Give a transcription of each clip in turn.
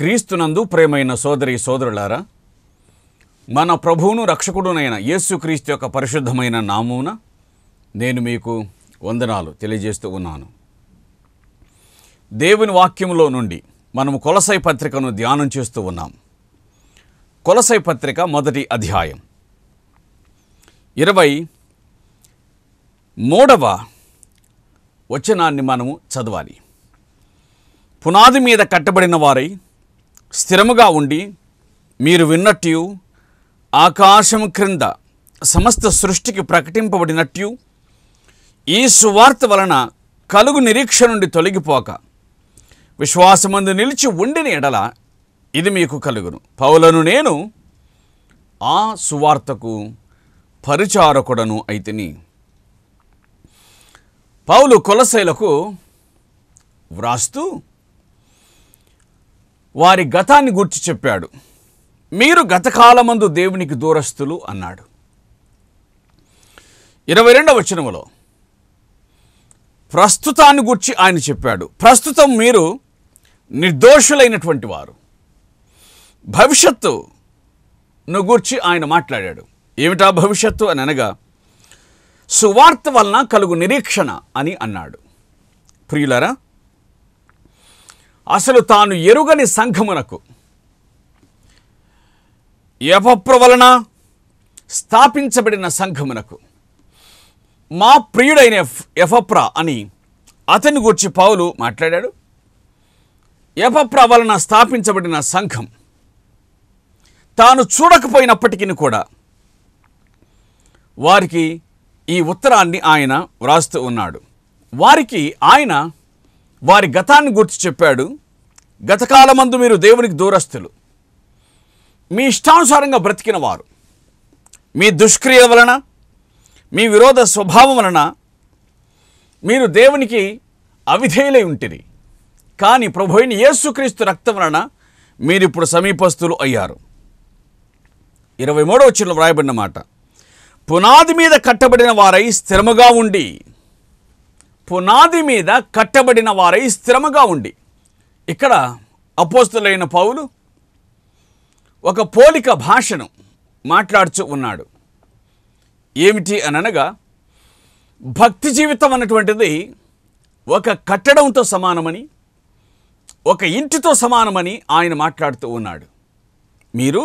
క్రీస్తునందు ప్రేమైన సోదరి సోదరులారా మన ప్రభువును రక్షకుడునైన యేసుక్రీస్తు యొక్క పరిశుద్ధమైన నామూన నేను మీకు వందనాలు తెలియజేస్తూ ఉన్నాను దేవుని వాక్యంలో నుండి మనము కొలసై పత్రికను ధ్యానం చేస్తూ ఉన్నాం కొలసై పత్రిక మొదటి అధ్యాయం ఇరవై మూడవ వచనాన్ని మనము చదవాలి పునాది మీద కట్టబడిన వారై స్థిరముగా ఉండి మీరు విన్నట్టు ఆకాశం క్రింద సమస్త సృష్టికి ప్రకటింపబడినట్టు ఈ సువార్త వలన కలుగు నిరీక్ష నుండి తొలగిపోక విశ్వాసమందు నిలిచి ఉండిన ఎడల ఇది మీకు కలుగును పౌలను నేను ఆ సువార్తకు పరిచారకుడను అయితిని పౌలు కొలసైలకు వ్రాస్తూ వారి గతాన్ని గుర్చి చెప్పాడు మీరు గతకాలమందు దేవునికి దూరస్తులు అన్నాడు ఇరవై రెండవ వచనములో ప్రస్తుతాన్ని గుర్చి ఆయన చెప్పాడు ప్రస్తుతం మీరు నిర్దోషులైనటువంటి వారు భవిష్యత్తు ను గూర్చి ఆయన మాట్లాడాడు ఏమిటా భవిష్యత్తు అని అనగా సువార్త వలన కలుగు నిరీక్షణ అని అన్నాడు ప్రియులరా అసలు తాను ఎరుగని సంఘమునకు ఎవప్ర వలన స్థాపించబడిన సంఘమునకు మా ప్రియుడైన ఎఫప్రా అని అతని గూర్చి పావులు మాట్లాడాడు ఎఫప్రా వలన స్థాపించబడిన సంఘం తాను చూడకపోయినప్పటికీ కూడా వారికి ఈ ఉత్తరాన్ని ఆయన వ్రాస్తూ ఉన్నాడు వారికి ఆయన వారి గతాన్ని గుర్తి చెప్పాడు గతకాలమందు మీరు దేవునికి దూరస్తులు మీ ఇష్టానుసారంగా బ్రతికిన వారు మీ దుష్క్రియ వలన మీ విరోధ స్వభావం వలన మీరు దేవునికి అవిధేయులై ఉంటుంది కానీ ప్రభు అయిన యేసుక్రీస్తు రక్తం వలన మీరు ఇప్పుడు సమీపస్తులు అయ్యారు ఇరవై మూడవ చిన్న వ్రాయబడిన మాట పునాది మీద కట్టబడిన వారై స్థిరముగా ఉండి పునాది మీద కట్టబడిన వారై స్థిరముగా ఉండి ఇక్కడ అపోస్తులైన పౌలు ఒక పోలిక భాషను మాట్లాడుచు ఉన్నాడు ఏమిటి అనగా భక్తి జీవితం అన్నటువంటిది ఒక కట్టడంతో సమానమని ఒక ఇంటితో సమానమని ఆయన మాట్లాడుతూ ఉన్నాడు మీరు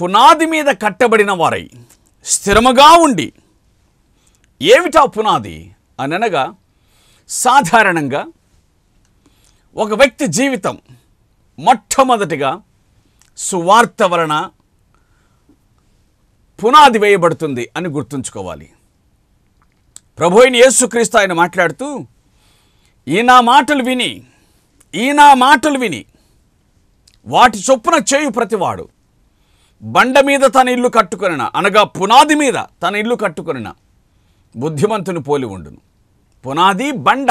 పునాది మీద కట్టబడిన వారై స్థిరముగా ఉండి ఏమిటా పునాది అనగా సాధారణంగా ఒక వ్యక్తి జీవితం మొట్టమొదటిగా సువార్త వలన పునాది వేయబడుతుంది అని గుర్తుంచుకోవాలి ప్రభు అయిన యేసుక్రీస్తు ఆయన మాట్లాడుతూ ఈయన మాటలు విని ఈయన మాటలు విని వాటి చొప్పున చేయు ప్రతివాడు బండ మీద తన ఇల్లు కట్టుకొనిన అనగా పునాది మీద తన ఇల్లు కట్టుకొనినా బుద్ధిమంతుని పోలి ఉండును పునాది బండ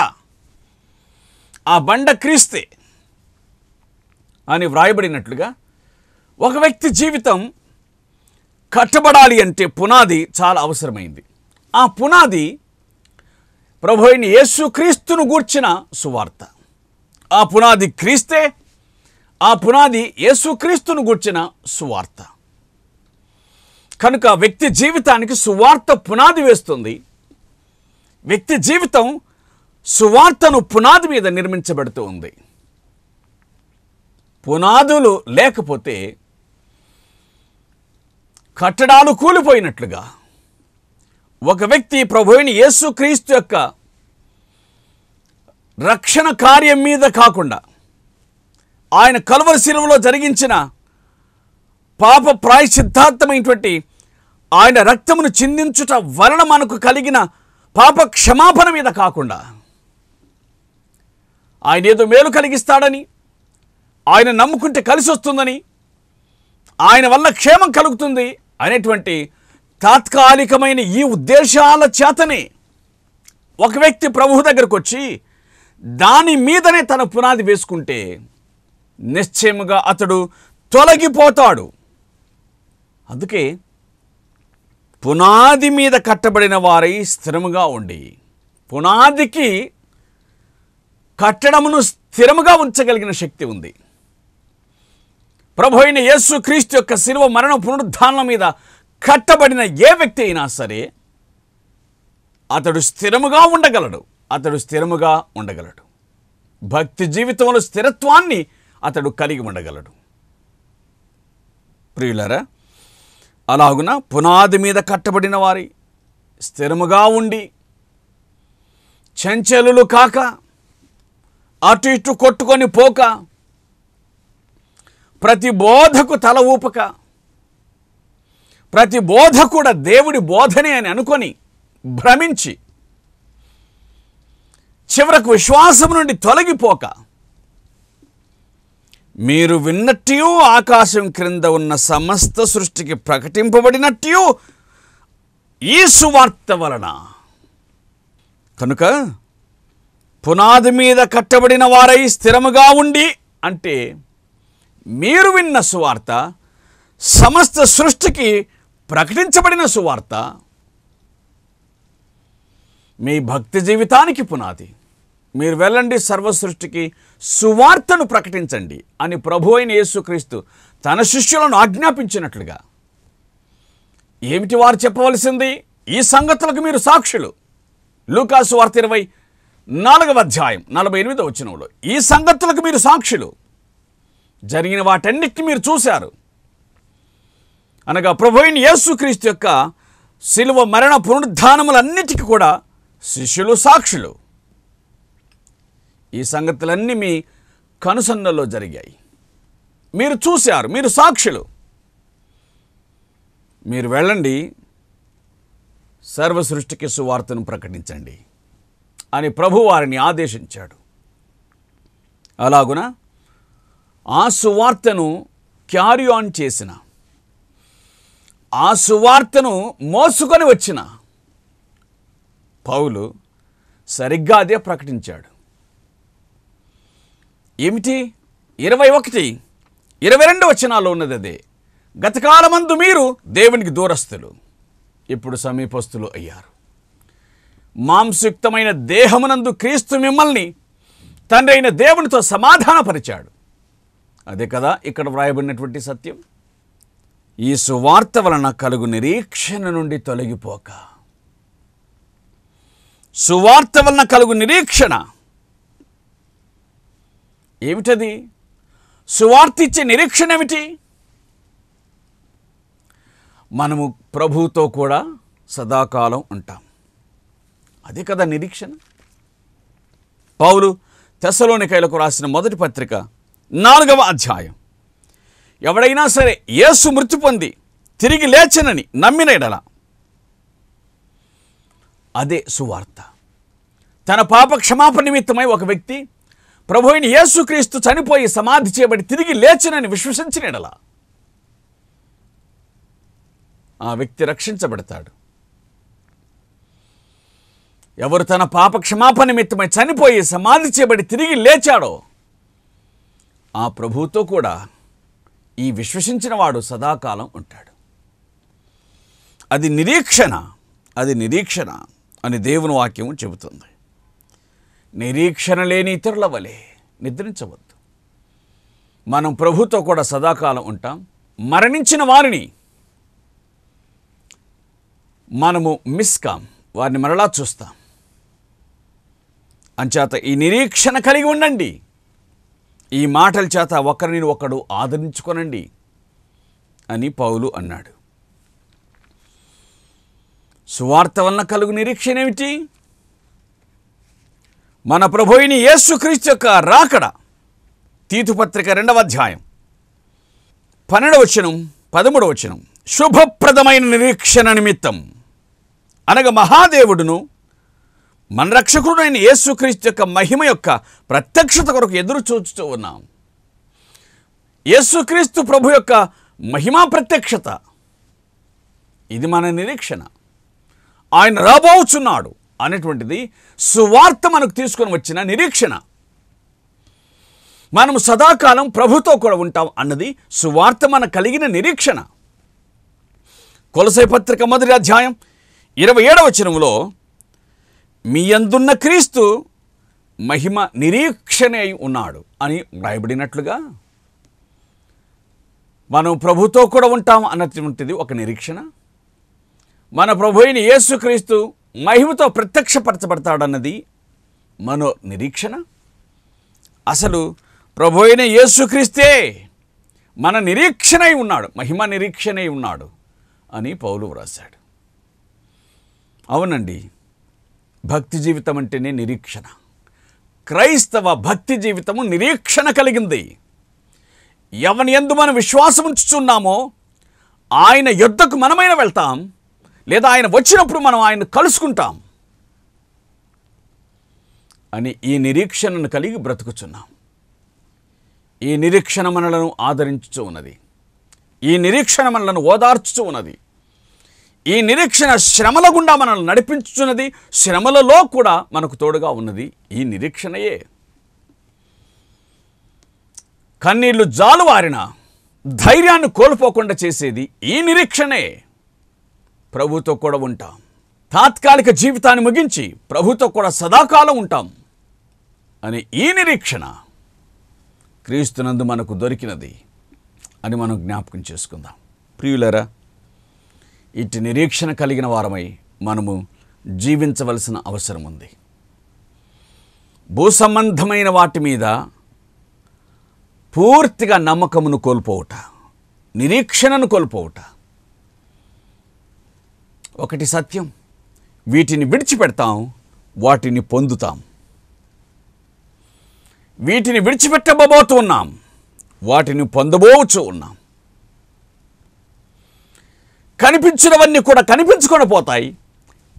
ఆ బండ క్రీస్తే అని వ్రాయబడినట్లుగా ఒక వ్యక్తి జీవితం కట్టబడాలి అంటే పునాది చాలా అవసరమైంది ఆ పునాది ప్రభు అయిన యేసుక్రీస్తును గూర్చిన సువార్త ఆ పునాది క్రీస్తే ఆ పునాది యేసుక్రీస్తును గూర్చిన సువార్త కనుక వ్యక్తి జీవితానికి సువార్త పునాది వేస్తుంది వ్యక్తి జీవితం సువార్తను పునాది మీద నిర్మించబడుతూ ఉంది పునాదులు లేకపోతే కట్టడాలు కూలిపోయినట్లుగా ఒక వ్యక్తి ప్రభువుని యేసుక్రీస్తు యొక్క రక్షణ కార్యం మీద కాకుండా ఆయన కలువరి శిలువలో జరిగించిన పాప సిద్ధాంతమైనటువంటి ఆయన రక్తమును చిందించుట వలన మనకు కలిగిన పాప క్షమాపణ మీద కాకుండా ఆయన ఏదో మేలు కలిగిస్తాడని ఆయన నమ్ముకుంటే కలిసి వస్తుందని ఆయన వల్ల క్షేమం కలుగుతుంది అనేటువంటి తాత్కాలికమైన ఈ ఉద్దేశాల చేతనే ఒక వ్యక్తి ప్రభు దగ్గరకు వచ్చి దాని మీదనే తన పునాది వేసుకుంటే నిశ్చయముగా అతడు తొలగిపోతాడు అందుకే పునాది మీద కట్టబడిన వారై స్థిరముగా ఉండి పునాదికి కట్టడమును స్థిరముగా ఉంచగలిగిన శక్తి ఉంది ప్రభు అయిన యేసు క్రీస్తు యొక్క శిలువ మరణ పునరుద్ధానం మీద కట్టబడిన ఏ వ్యక్తి అయినా సరే అతడు స్థిరముగా ఉండగలడు అతడు స్థిరముగా ఉండగలడు భక్తి జీవితంలో స్థిరత్వాన్ని అతడు కలిగి ఉండగలడు ప్రియులరా అలాగున పునాది మీద కట్టబడిన వారి స్థిరముగా ఉండి చెంచలులు కాక అటు ఇటు కొట్టుకొని పోక ప్రతి బోధకు తల ఊపక ప్రతి బోధ కూడా దేవుడి బోధనే అని అనుకొని భ్రమించి చివరకు విశ్వాసం నుండి తొలగిపోక మీరు విన్నట్టు ఆకాశం క్రింద ఉన్న సమస్త సృష్టికి ప్రకటింపబడినట్టు ఈ సువార్త వలన కనుక పునాది మీద కట్టబడిన వారై స్థిరముగా ఉండి అంటే మీరు విన్న సువార్త సమస్త సృష్టికి ప్రకటించబడిన సువార్త మీ భక్తి జీవితానికి పునాది మీరు వెళ్ళండి సర్వసృష్టికి సువార్తను ప్రకటించండి అని ప్రభు అయిన యేసుక్రీస్తు తన శిష్యులను ఆజ్ఞాపించినట్లుగా ఏమిటి వారు చెప్పవలసింది ఈ సంగతులకు మీరు సాక్షులు లూకాసు వార్త ఇరవై నాలుగవ అధ్యాయం నలభై ఎనిమిదవ వచ్చినంలో ఈ సంగతులకు మీరు సాక్షులు జరిగిన వాటన్నిటిని మీరు చూశారు అనగా ప్రభువైన యేసుక్రీస్తు యొక్క శిలువ మరణ పునరుద్ధానములన్నిటికీ కూడా శిష్యులు సాక్షులు ఈ సంగతులన్నీ మీ కనుసన్నల్లో జరిగాయి మీరు చూశారు మీరు సాక్షులు మీరు వెళ్ళండి సర్వసృష్టికి సువార్తను ప్రకటించండి అని ప్రభు వారిని ఆదేశించాడు అలాగున ఆ సువార్తను క్యారీ ఆన్ చేసిన ఆ సువార్తను మోసుకొని వచ్చిన పౌలు సరిగ్గా అదే ప్రకటించాడు ఏమిటి ఇరవై ఒకటి ఇరవై రెండు వచనాల్లో ఉన్నది అదే గతకాలమందు మీరు దేవునికి దూరస్తులు ఇప్పుడు సమీపస్తులు అయ్యారు మాంసయుక్తమైన దేహమునందు క్రీస్తు మిమ్మల్ని తండ్రి అయిన దేవునితో సమాధానపరిచాడు అదే కదా ఇక్కడ వ్రాయబడినటువంటి సత్యం ఈ సువార్త వలన కలుగు నిరీక్షణ నుండి తొలగిపోక సువార్త వలన కలుగు నిరీక్షణ ఏమిటది సువార్త ఇచ్చే నిరీక్షణ ఏమిటి మనము ప్రభుతో కూడా సదాకాలం ఉంటాం అదే కదా నిరీక్షణ పౌలు కైలకు రాసిన మొదటి పత్రిక నాలుగవ అధ్యాయం ఎవడైనా సరే ఏసు మృతి పొంది తిరిగి లేచనని నమ్మిన ఎడల అదే సువార్త తన పాప క్షమాపణ నిమిత్తమై ఒక వ్యక్తి ప్రభు అయిన యేసుక్రీస్తు చనిపోయి సమాధి చేయబడి తిరిగి లేచినని ఎడలా ఆ వ్యక్తి రక్షించబడతాడు ఎవరు తన పాప క్షమాపణ నిమిత్తమై చనిపోయి సమాధి చేయబడి తిరిగి లేచాడో ఆ ప్రభువుతో కూడా ఈ విశ్వసించిన వాడు సదాకాలం ఉంటాడు అది నిరీక్షణ అది నిరీక్షణ అని దేవుని వాక్యం చెబుతుంది నిరీక్షణ లేని ఇతరుల వలె నిద్రించవద్దు మనం ప్రభుతో కూడా సదాకాలం ఉంటాం మరణించిన వారిని మనము మిస్ కాం వారిని మరలా చూస్తాం అంచేత ఈ నిరీక్షణ కలిగి ఉండండి ఈ మాటల చేత ఒకరిని ఒకడు ఆదరించుకొనండి అని పౌలు అన్నాడు సువార్త వలన కలుగు నిరీక్షణ ఏమిటి మన ప్రభుని యేసుక్రీస్తు యొక్క రాకడ తీతుపత్రిక రెండవ అధ్యాయం పన్నెండవ వచనం పదమూడవ వచనం శుభప్రదమైన నిరీక్షణ నిమిత్తం అనగా మహాదేవుడును మన రక్షకుడైన యేసుక్రీస్తు యొక్క మహిమ యొక్క ప్రత్యక్షత కొరకు ఎదురు చూస్తూ ఉన్నాం యేసుక్రీస్తు ప్రభు యొక్క మహిమా ప్రత్యక్షత ఇది మన నిరీక్షణ ఆయన రాబోచున్నాడు అనేటువంటిది సువార్త మనకు తీసుకొని వచ్చిన నిరీక్షణ మనం సదాకాలం ప్రభుతో కూడా ఉంటాం అన్నది సువార్త మన కలిగిన నిరీక్షణ కొలసై పత్రిక మొదటి అధ్యాయం ఇరవై ఏడవ చిరుములో మీ అందున్న క్రీస్తు మహిమ నిరీక్షణ అయి ఉన్నాడు అని వ్రాయబడినట్లుగా మనం ప్రభుతో కూడా ఉంటాం అన్నటువంటిది ఒక నిరీక్షణ మన ప్రభు అయిన యేసుక్రీస్తు మహిమతో ప్రత్యక్షపరచబడతాడన్నది మనో నిరీక్షణ అసలు ప్రభు అయిన యేసుక్రీస్తే మన నిరీక్షణై ఉన్నాడు మహిమ నిరీక్షణై ఉన్నాడు అని పౌలు వ్రాశాడు అవునండి భక్తి జీవితం అంటేనే నిరీక్షణ క్రైస్తవ భక్తి జీవితము నిరీక్షణ కలిగింది ఎవని ఎందు మనం విశ్వాసం ఉంచుతున్నామో ఆయన యుద్ధకు మనమైన వెళ్తాం లేదా ఆయన వచ్చినప్పుడు మనం ఆయన కలుసుకుంటాం అని ఈ నిరీక్షణను కలిగి బ్రతుకుచున్నాం ఈ నిరీక్షణ మనలను ఆదరించుచు ఉన్నది ఈ నిరీక్షణ మనలను ఓదార్చుచు ఉన్నది ఈ నిరీక్షణ శ్రమల గుండా మనల్ని నడిపించుచున్నది శ్రమలలో కూడా మనకు తోడుగా ఉన్నది ఈ నిరీక్షణయే కన్నీళ్లు జాలువారిన ధైర్యాన్ని కోల్పోకుండా చేసేది ఈ నిరీక్షణే ప్రభుతో కూడా ఉంటాం తాత్కాలిక జీవితాన్ని ముగించి ప్రభుతో కూడా సదాకాలం ఉంటాం అనే ఈ నిరీక్షణ క్రీస్తునందు మనకు దొరికినది అని మనం జ్ఞాపకం చేసుకుందాం ప్రియులరా ఇట్టి నిరీక్షణ కలిగిన వారమై మనము జీవించవలసిన అవసరం ఉంది భూ సంబంధమైన వాటి మీద పూర్తిగా నమ్మకమును కోల్పోవుట నిరీక్షణను కోల్పోవుట ఒకటి సత్యం వీటిని విడిచిపెడతాం వాటిని పొందుతాం వీటిని విడిచిపెట్టబోతూ ఉన్నాం వాటిని పొందబోచు ఉన్నాం కనిపించినవన్నీ కూడా కనిపించకుండా పోతాయి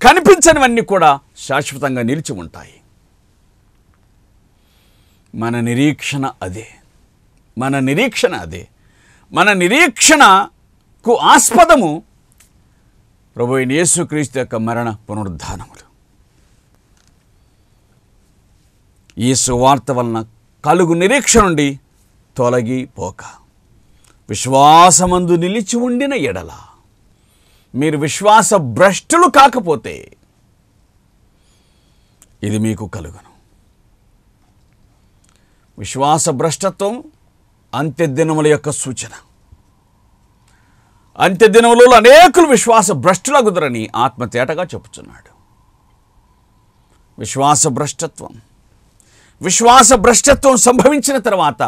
కనిపించనివన్నీ కూడా శాశ్వతంగా నిలిచి ఉంటాయి మన నిరీక్షణ అదే మన నిరీక్షణ అదే మన నిరీక్షణకు ఆస్పదము ప్రభు అయిన యేసుక్రీస్తు యొక్క మరణ పునరుద్ధానములు ఈ సువార్త వలన కలుగు నిరీక్ష నుండి తొలగిపోక విశ్వాసమందు నిలిచి ఉండిన ఎడల మీరు విశ్వాస భ్రష్టులు కాకపోతే ఇది మీకు కలుగును విశ్వాస భ్రష్టత్వం అంత్యదినముల యొక్క సూచన అంత్యదినములలో అనేకులు విశ్వాస భ్రష్టులగుదరని ఆత్మతేటగా చెప్పుచున్నాడు విశ్వాస భ్రష్టత్వం విశ్వాస భ్రష్టత్వం సంభవించిన తర్వాత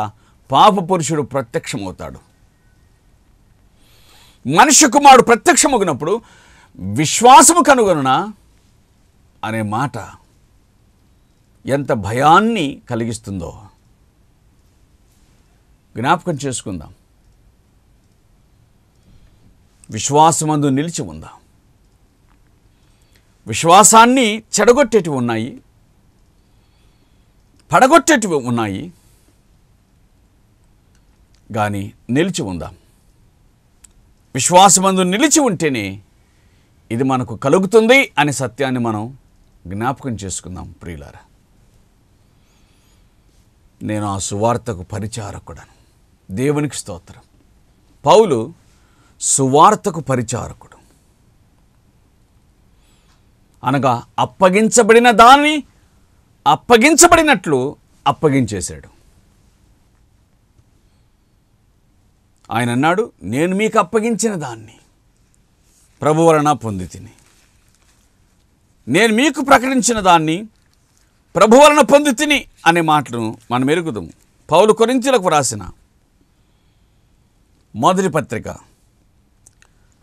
పాప పురుషుడు ప్రత్యక్షమవుతాడు మనిషి కుమారుడు ప్రత్యక్షమగినప్పుడు విశ్వాసము కనుగొనున అనే మాట ఎంత భయాన్ని కలిగిస్తుందో జ్ఞాపకం చేసుకుందాం విశ్వాసమందు నిలిచి ఉందాం విశ్వాసాన్ని చెడగొట్టేటివి ఉన్నాయి పడగొట్టేటివి ఉన్నాయి కానీ నిలిచి ఉందాం విశ్వాసమందు నిలిచి ఉంటేనే ఇది మనకు కలుగుతుంది అనే సత్యాన్ని మనం జ్ఞాపకం చేసుకుందాం ప్రియులారా నేను ఆ సువార్తకు పరిచారకుడను దేవునికి స్తోత్రం పౌలు సువార్తకు పరిచారకుడు అనగా అప్పగించబడిన దాన్ని అప్పగించబడినట్లు అప్పగించేశాడు ఆయన అన్నాడు నేను మీకు అప్పగించిన దాన్ని ప్రభు వలన పొంది తిని నేను మీకు ప్రకటించిన దాన్ని ప్రభు వలన పొంది తిని అనే మాటను మనం ఎరుగుదాము పౌలు కొరించులకు రాసిన మొదటి పత్రిక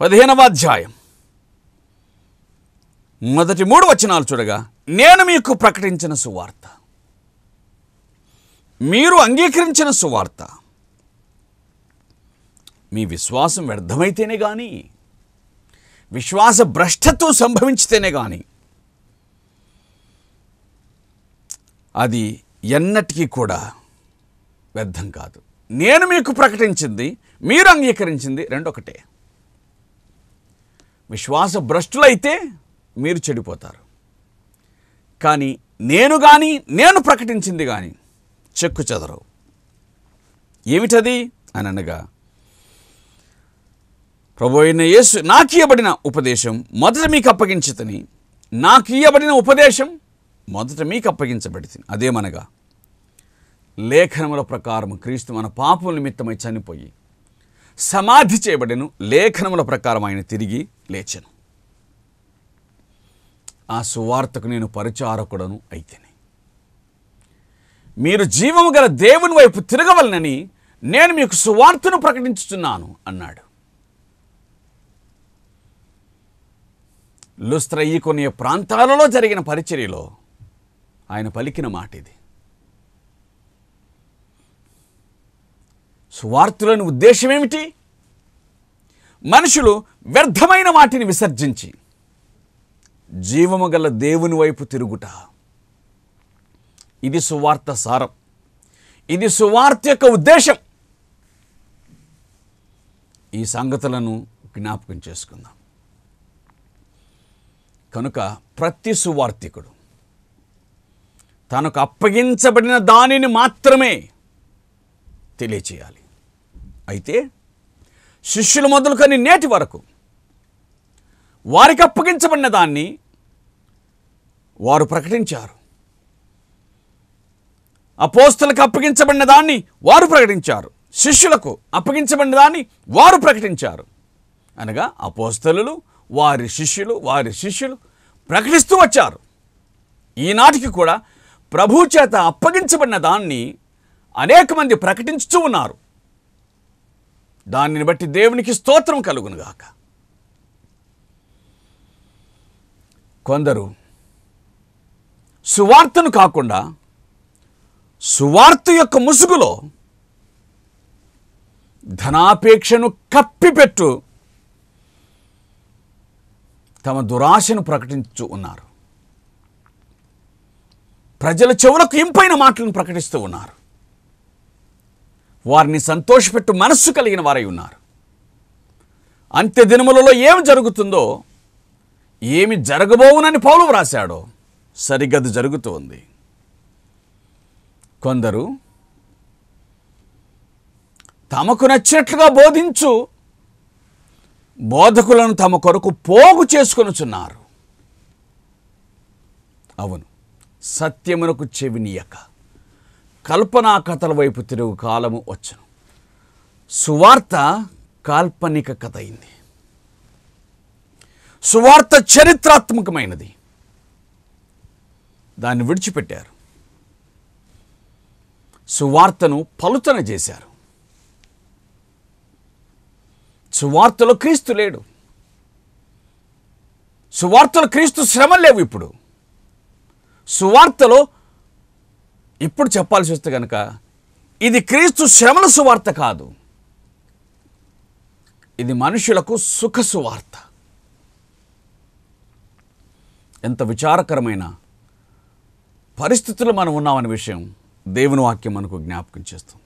పదిహేనవ అధ్యాయం మొదటి మూడు వచనాలు చూడగా నేను మీకు ప్రకటించిన సువార్త మీరు అంగీకరించిన సువార్త మీ విశ్వాసం వ్యర్థమైతేనే కానీ విశ్వాస భ్రష్టత్వం సంభవించితేనే కానీ అది ఎన్నటికీ కూడా వ్యర్థం కాదు నేను మీకు ప్రకటించింది మీరు అంగీకరించింది రెండొకటే విశ్వాస భ్రష్టులైతే మీరు చెడిపోతారు కానీ నేను కానీ నేను ప్రకటించింది కానీ చెక్కు చెదరవు ఏమిటది అని అనగా ప్రభు అయిన యేసు నాకియబడిన ఉపదేశం మొదట మీకు నాకు నాకియబడిన ఉపదేశం మొదట మీకు అప్పగించబడి అదేమనగా లేఖనముల ప్రకారం క్రీస్తు మన పాపం నిమిత్తమై చనిపోయి సమాధి చేయబడెను లేఖనముల ప్రకారం ఆయన తిరిగి లేచెను ఆ సువార్తకు నేను పరిచారకుడను అయితేనే మీరు జీవము గల దేవుని వైపు తిరగవలనని నేను మీకు సువార్తను ప్రకటించుతున్నాను అన్నాడు లుస్త్ర ఈ కొన్ని ప్రాంతాలలో జరిగిన పరిచర్యలో ఆయన పలికిన మాట ఇది సువార్తులని ఉద్దేశం ఏమిటి మనుషులు వ్యర్థమైన వాటిని విసర్జించి జీవము గల దేవుని వైపు తిరుగుట ఇది సువార్త సారం ఇది సువార్త యొక్క ఉద్దేశం ఈ సంగతులను జ్ఞాపకం చేసుకుందాం కనుక ప్రతి సువార్థికుడు తనకు అప్పగించబడిన దానిని మాత్రమే తెలియచేయాలి అయితే శిష్యులు మొదలుకొని నేటి వరకు వారికి అప్పగించబడిన దాన్ని వారు ప్రకటించారు అపోస్తులకు అప్పగించబడిన దాన్ని వారు ప్రకటించారు శిష్యులకు అప్పగించబడిన దాన్ని వారు ప్రకటించారు అనగా అపోస్తలు వారి శిష్యులు వారి శిష్యులు ప్రకటిస్తూ వచ్చారు ఈనాటికి కూడా ప్రభు చేత అప్పగించబడిన దాన్ని అనేక మంది ప్రకటించుతూ ఉన్నారు దానిని బట్టి దేవునికి స్తోత్రం కలుగునుగాక కొందరు సువార్తను కాకుండా సువార్త యొక్క ముసుగులో ధనాపేక్షను కప్పిపెట్టు తమ దురాశను ప్రకటించు ఉన్నారు ప్రజల చెవులకు ఇంపైన మాటలను ప్రకటిస్తూ ఉన్నారు వారిని సంతోషపెట్టు మనస్సు కలిగిన వారై ఉన్నారు దినములలో ఏమి జరుగుతుందో ఏమి జరగబోవునని పౌలు వ్రాశాడో జరుగుతూ జరుగుతోంది కొందరు తమకు నచ్చినట్లుగా బోధించు బోధకులను తమ కొరకు పోగు చేసుకొనుచున్నారు అవును సత్యమునకు చెవినియక కల్పనా కథల వైపు తిరుగు కాలము వచ్చను సువార్త కాల్పనిక కథ అయింది సువార్త చరిత్రాత్మకమైనది దాన్ని విడిచిపెట్టారు సువార్తను పలుతన చేశారు సువార్తలో క్రీస్తు లేడు సువార్తలో క్రీస్తు శ్రమ లేవు ఇప్పుడు సువార్తలో ఇప్పుడు చెప్పాల్సి వస్తే కనుక ఇది క్రీస్తు శ్రమణ సువార్త కాదు ఇది మనుషులకు సుఖ సువార్త ఎంత విచారకరమైన పరిస్థితులు మనం ఉన్నామనే విషయం దేవుని వాక్యం మనకు జ్ఞాపకం చేస్తుంది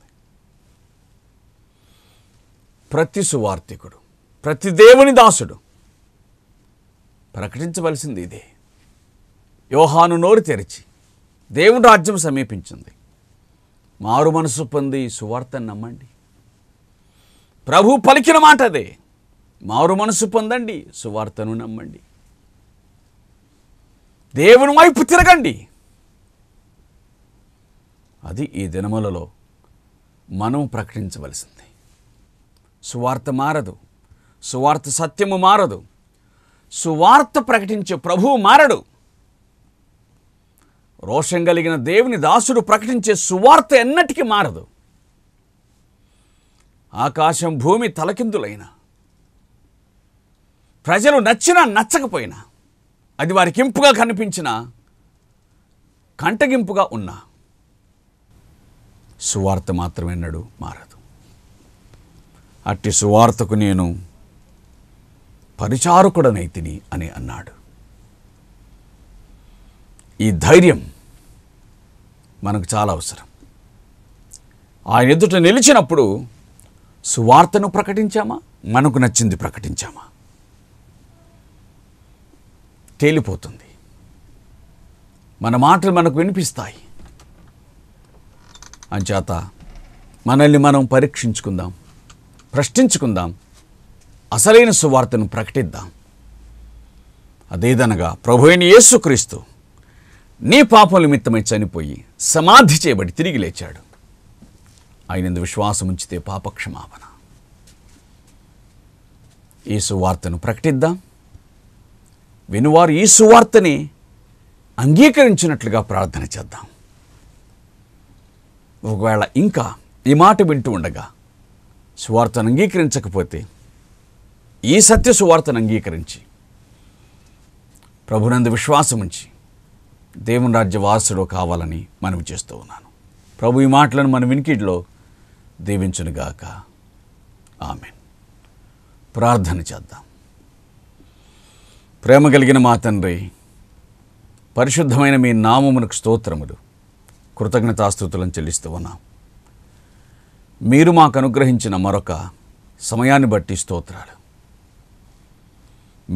ప్రతి సువార్థికుడు ప్రతి దేవుని దాసుడు ప్రకటించవలసింది ఇదే యోహాను నోరు తెరిచి దేవుని రాజ్యం సమీపించింది మారు మనసు పొంది సువార్తను నమ్మండి ప్రభు పలికిన మాట అదే మారు మనసు పొందండి సువార్తను నమ్మండి దేవుని వైపు తిరగండి అది ఈ దినములలో మనం ప్రకటించవలసింది సువార్త మారదు సువార్త సత్యము మారదు సువార్త ప్రకటించే ప్రభువు మారడు రోషం కలిగిన దేవుని దాసుడు ప్రకటించే సువార్త ఎన్నటికీ మారదు ఆకాశం భూమి తలకిందులైన ప్రజలు నచ్చినా నచ్చకపోయినా అది వారికి ఇంపుగా కనిపించిన కంటగింపుగా ఉన్నా సువార్త మాత్రమే నడు మారదు అట్టి సువార్తకు నేను పరిచారకుడనైతిని అని అన్నాడు ఈ ధైర్యం మనకు చాలా అవసరం ఆయన ఎదుట నిలిచినప్పుడు సువార్తను ప్రకటించామా మనకు నచ్చింది ప్రకటించామా తేలిపోతుంది మన మాటలు మనకు వినిపిస్తాయి అంచేత మనల్ని మనం పరీక్షించుకుందాం ప్రశ్నించుకుందాం అసలైన సువార్తను ప్రకటిద్దాం అదేదనగా ప్రభు అయిన యేసుక్రీస్తు నీ పాపం నిమిత్తమై చనిపోయి సమాధి చేయబడి తిరిగి లేచాడు ఆయన విశ్వాసం ఉంచితే పాపక్షమాపణ ఈ సువార్తను ప్రకటిద్దాం వినువారు ఈ సువార్తని అంగీకరించినట్లుగా ప్రార్థన చేద్దాం ఒకవేళ ఇంకా ఈ మాట వింటూ ఉండగా సువార్తను అంగీకరించకపోతే ఈ సత్య సువార్తను అంగీకరించి ప్రభునందు విశ్వాసం ఉంచి దేవుని రాజ్య వాసుడు కావాలని మనవి చేస్తూ ఉన్నాను ప్రభు ఈ మాటలను మన వినికిడిలో దీవించునుగాక ఆమె ప్రార్థన చేద్దాం ప్రేమ కలిగిన మా తండ్రి పరిశుద్ధమైన మీ నామమునకు స్తోత్రములు కృతజ్ఞతాస్తుతులను చెల్లిస్తూ ఉన్నాం మీరు మాకు అనుగ్రహించిన మరొక సమయాన్ని బట్టి స్తోత్రాలు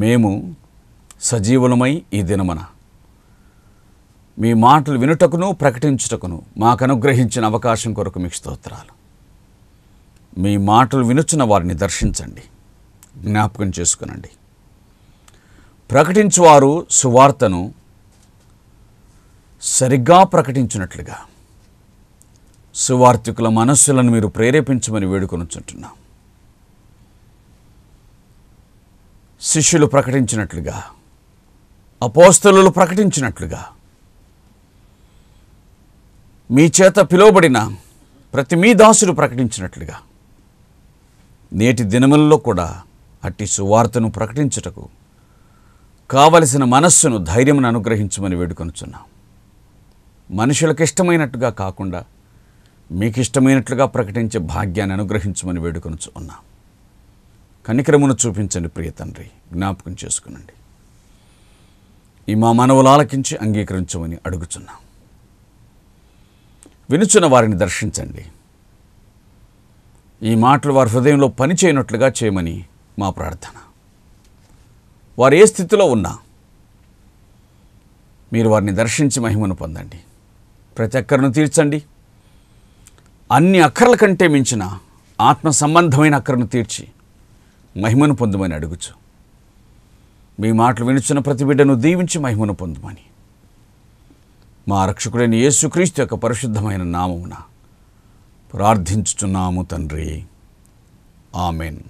మేము సజీవులమై ఈ దినమన మీ మాటలు వినుటకును ప్రకటించుటకును మాకు అనుగ్రహించిన అవకాశం కొరకు మీకు స్తోత్రాలు మీ మాటలు వినుచున్న వారిని దర్శించండి జ్ఞాపకం చేసుకునండి ప్రకటించువారు సువార్తను సరిగ్గా ప్రకటించినట్లుగా సువార్థికుల మనస్సులను మీరు ప్రేరేపించమని వేడుకొనుచుంటున్నాం శిష్యులు ప్రకటించినట్లుగా అపోస్తలు ప్రకటించినట్లుగా మీ చేత పిలువబడిన ప్రతి మీ దాసుడు ప్రకటించినట్లుగా నేటి దినములలో కూడా అట్టి సువార్తను ప్రకటించుటకు కావలసిన మనస్సును ధైర్యమును అనుగ్రహించమని వేడుకొనుచున్నాం మనుషులకు ఇష్టమైనట్టుగా కాకుండా మీకు ఇష్టమైనట్లుగా ప్రకటించే భాగ్యాన్ని అనుగ్రహించమని వేడుకొనుచు ఉన్నాం కనికరమును చూపించండి ప్రియతండ్రి తండ్రి జ్ఞాపకం చేసుకునండి ఈ మా మనవులు ఆలకించి అంగీకరించమని అడుగుచున్నాం వినుచున్న వారిని దర్శించండి ఈ మాటలు వారి హృదయంలో పనిచేయనట్లుగా చేయమని మా ప్రార్థన వారు ఏ స్థితిలో ఉన్నా మీరు వారిని దర్శించి మహిమను పొందండి ప్రతి అక్కరను తీర్చండి అన్ని అక్కర్ల కంటే మించిన ఆత్మ సంబంధమైన అక్కరను తీర్చి మహిమను పొందమని అడుగుచు మీ మాటలు వినుచున్న ప్రతి బిడ్డను దీవించి మహిమను పొందమని మా రక్షకుడైన యేసుక్రీస్తు యొక్క పరిశుద్ధమైన నామమున ప్రార్థించుచున్నాము తండ్రి ఆమెన్